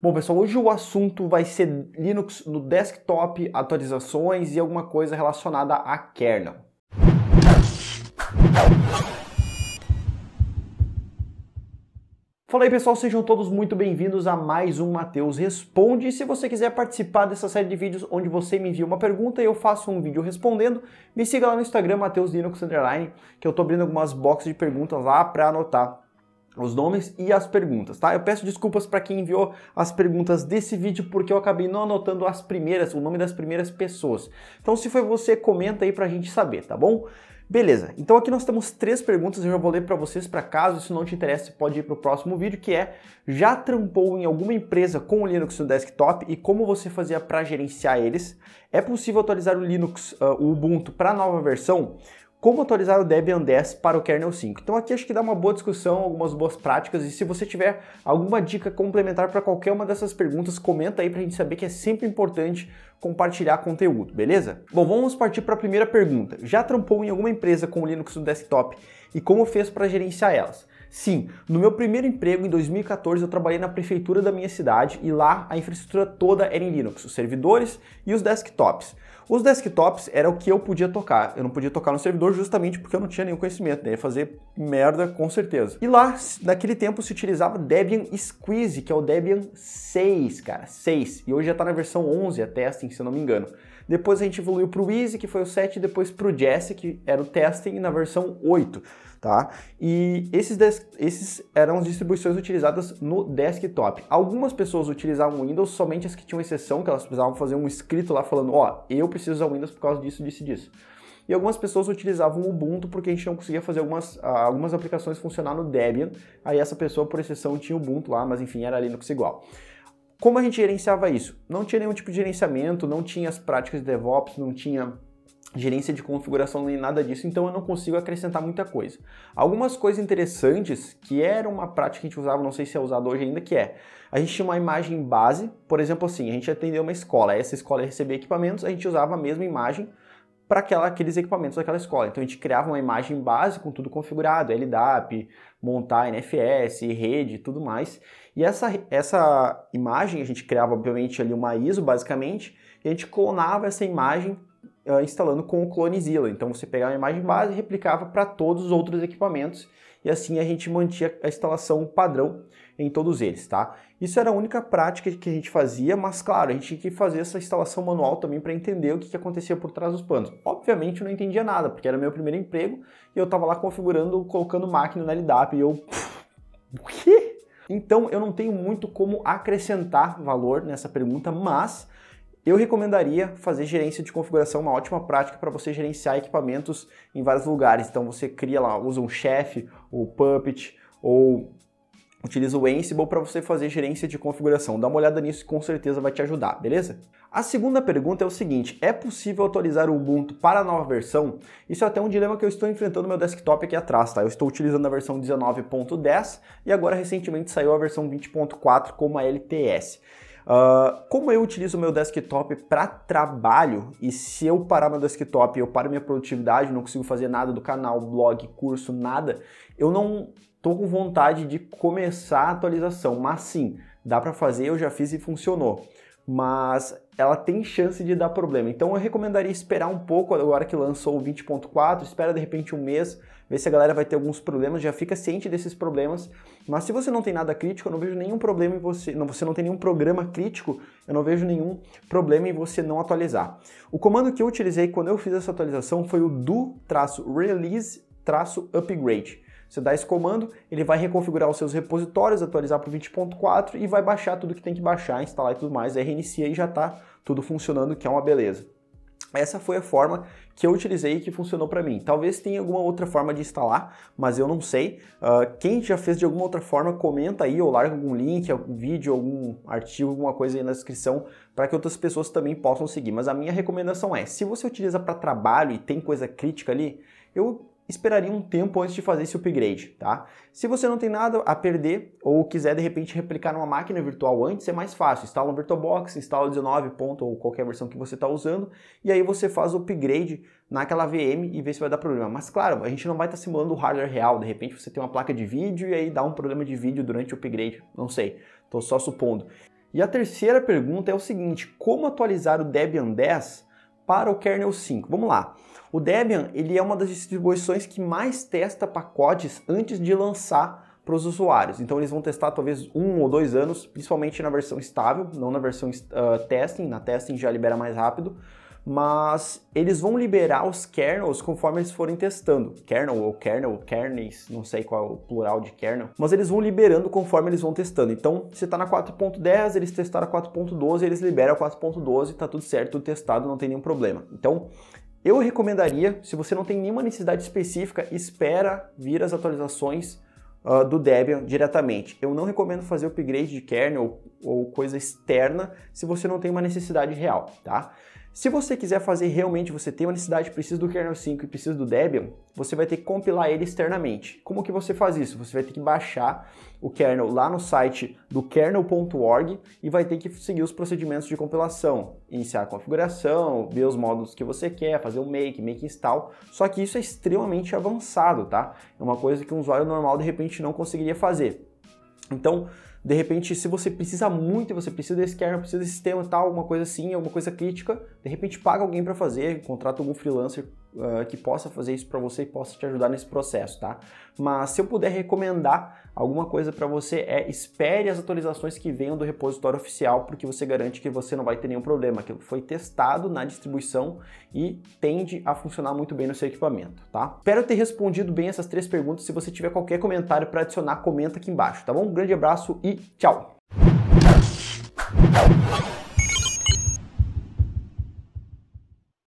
Bom, pessoal, hoje o assunto vai ser Linux no desktop, atualizações e alguma coisa relacionada a kernel. Fala aí pessoal, sejam todos muito bem-vindos a mais um Mateus Responde. se você quiser participar dessa série de vídeos onde você me envia uma pergunta e eu faço um vídeo respondendo, me siga lá no Instagram, Mateus Linux Underline, que eu tô abrindo algumas boxes de perguntas lá para anotar os nomes e as perguntas, tá? Eu peço desculpas para quem enviou as perguntas desse vídeo porque eu acabei não anotando as primeiras, o nome das primeiras pessoas. Então, se foi você, comenta aí para a gente saber, tá bom? Beleza. Então aqui nós temos três perguntas, eu já vou ler para vocês, para caso isso não te interesse, pode ir para o próximo vídeo, que é: já trampou em alguma empresa com o Linux no desktop e como você fazia para gerenciar eles? É possível atualizar o Linux, uh, o Ubuntu para a nova versão? como atualizar o Debian 10 para o kernel 5. Então aqui acho que dá uma boa discussão, algumas boas práticas e se você tiver alguma dica complementar para qualquer uma dessas perguntas, comenta aí para a gente saber que é sempre importante compartilhar conteúdo, beleza? Bom, vamos partir para a primeira pergunta. Já trampou em alguma empresa com o Linux no desktop e como fez para gerenciar elas? Sim, no meu primeiro emprego em 2014 eu trabalhei na prefeitura da minha cidade e lá a infraestrutura toda era em Linux, os servidores e os desktops. Os desktops era o que eu podia tocar. Eu não podia tocar no servidor justamente porque eu não tinha nenhum conhecimento, daí né? ia fazer merda com certeza. E lá, naquele tempo, se utilizava Debian Squeeze, que é o Debian 6, cara, 6. E hoje já tá na versão 11 até, assim, se eu não me engano. Depois a gente evoluiu pro Easy, que foi o 7, e depois pro Jesse, que era o testing, na versão 8 tá? E esses, esses eram as distribuições utilizadas no desktop. Algumas pessoas utilizavam o Windows, somente as que tinham exceção, que elas precisavam fazer um escrito lá falando, ó, oh, eu preciso usar o Windows por causa disso, disso e disso. E algumas pessoas utilizavam o Ubuntu porque a gente não conseguia fazer algumas, ah, algumas aplicações funcionar no Debian. Aí essa pessoa, por exceção, tinha o Ubuntu lá, mas enfim, era Linux igual. Como a gente gerenciava isso? Não tinha nenhum tipo de gerenciamento, não tinha as práticas de DevOps, não tinha gerência de configuração nem nada disso, então eu não consigo acrescentar muita coisa. Algumas coisas interessantes que era uma prática que a gente usava, não sei se é usado hoje ainda, que é a gente tinha uma imagem base, por exemplo assim, a gente atendeu uma escola, essa escola recebia equipamentos, a gente usava a mesma imagem para aqueles equipamentos daquela escola. Então a gente criava uma imagem base com tudo configurado, LDAP, montar NFS, rede, tudo mais. E essa, essa imagem a gente criava obviamente ali uma ISO basicamente, e a gente clonava essa imagem uh, instalando com o CloneZilla. Então você pegava a imagem base e replicava para todos os outros equipamentos e assim a gente mantinha a instalação padrão em todos eles, tá? Isso era a única prática que a gente fazia, mas claro, a gente tinha que fazer essa instalação manual também para entender o que, que, acontecia por trás dos panos. Obviamente eu não entendia nada, porque era meu primeiro emprego e eu estava lá configurando, colocando máquina na LDAP e eu... o quê? Então eu não tenho muito como acrescentar valor nessa pergunta, mas eu recomendaria fazer gerência de configuração, uma ótima prática para você gerenciar equipamentos em vários lugares. Então você cria lá, usa um chef, o Puppet ou utiliza o Ansible para você fazer gerência de configuração. Dá uma olhada nisso que com certeza vai te ajudar, beleza? A segunda pergunta é o seguinte, é possível atualizar o Ubuntu para a nova versão? Isso é até um dilema que eu estou enfrentando no meu desktop aqui atrás, tá? Eu estou utilizando a versão 19.10 e agora recentemente saiu a versão 20.4 como a LTS. Uh, como eu utilizo meu desktop para trabalho e se eu parar meu desktop, eu paro minha produtividade, não consigo fazer nada do canal, blog, curso, nada, eu não tô com vontade de começar a atualização, mas sim, dá para fazer, eu já fiz e funcionou mas ela tem chance de dar problema. Então eu recomendaria esperar um pouco agora que lançou o 20.4, espera de repente um mês, ver se a galera vai ter alguns problemas, já fica ciente desses problemas. Mas se você não tem nada crítico, eu não vejo nenhum problema em você, não, você não tem nenhum programa crítico, eu não vejo nenhum problema em você não atualizar. O comando que eu utilizei quando eu fiz essa atualização foi o do-release-upgrade. Você dá esse comando, ele vai reconfigurar os seus repositórios, atualizar para o 20.4 e vai baixar tudo que tem que baixar, instalar e tudo mais, aí reinicia e já está tudo funcionando, que é uma beleza. Essa foi a forma que eu utilizei e que funcionou para mim. Talvez tenha alguma outra forma de instalar, mas eu não sei. Uh, quem já fez de alguma outra forma, comenta aí ou larga algum link, algum vídeo, algum artigo, alguma coisa aí na descrição para que outras pessoas também possam seguir. Mas a minha recomendação é, se você utiliza para trabalho e tem coisa crítica ali, eu esperaria um tempo antes de fazer esse upgrade, tá? Se você não tem nada a perder ou quiser de repente replicar numa máquina virtual antes, é mais fácil. Instala um VirtualBox, instala 19 ponto ou qualquer versão que você está usando e aí você faz o upgrade naquela VM e vê se vai dar problema. Mas claro, a gente não vai estar tá simulando o hardware real. De repente você tem uma placa de vídeo e aí dá um problema de vídeo durante o upgrade. Não sei, estou só supondo. E a terceira pergunta é o seguinte: como atualizar o Debian 10 para o kernel 5. Vamos lá. O Debian ele é uma das distribuições que mais testa pacotes antes de lançar para os usuários. Então eles vão testar talvez um ou dois anos, principalmente na versão estável, não na versão uh, testing. Na testing já libera mais rápido mas eles vão liberar os kernels conforme eles forem testando. Kernel ou kernel, ou kernels, não sei qual é o plural de kernel, mas eles vão liberando conforme eles vão testando. Então, se está na 4.10, eles testaram a 4.12, eles liberam a 4.12, está tudo certo, tudo testado, não tem nenhum problema. Então, eu recomendaria, se você não tem nenhuma necessidade específica, espera vir as atualizações Uh, do Debian diretamente. Eu não recomendo fazer upgrade de kernel ou coisa externa se você não tem uma necessidade real, tá? Se você quiser fazer realmente, você tem uma necessidade, precisa do kernel 5 e precisa do Debian, você vai ter que compilar ele externamente. Como que você faz isso? Você vai ter que baixar o kernel lá no site do kernel.org e vai ter que seguir os procedimentos de compilação, iniciar a configuração, ver os módulos que você quer, fazer o make, make install. Só que isso é extremamente avançado, tá? É uma coisa que um usuário normal de repente não conseguiria fazer. Então, de repente, se você precisa muito, você precisa desse kernel, precisa desse sistema tal, alguma coisa assim, alguma coisa crítica, de repente paga alguém para fazer, contrata algum freelancer uh, que possa fazer isso para você e possa te ajudar nesse processo, tá? Mas se eu puder recomendar alguma coisa para você é espere as atualizações que venham do repositório oficial, porque você garante que você não vai ter nenhum problema, que foi testado na distribuição e tende a funcionar muito bem no seu equipamento, tá? Espero ter respondido bem essas três perguntas. Se você tiver qualquer comentário para adicionar, comenta aqui embaixo, tá bom? Um grande abraço e tchau.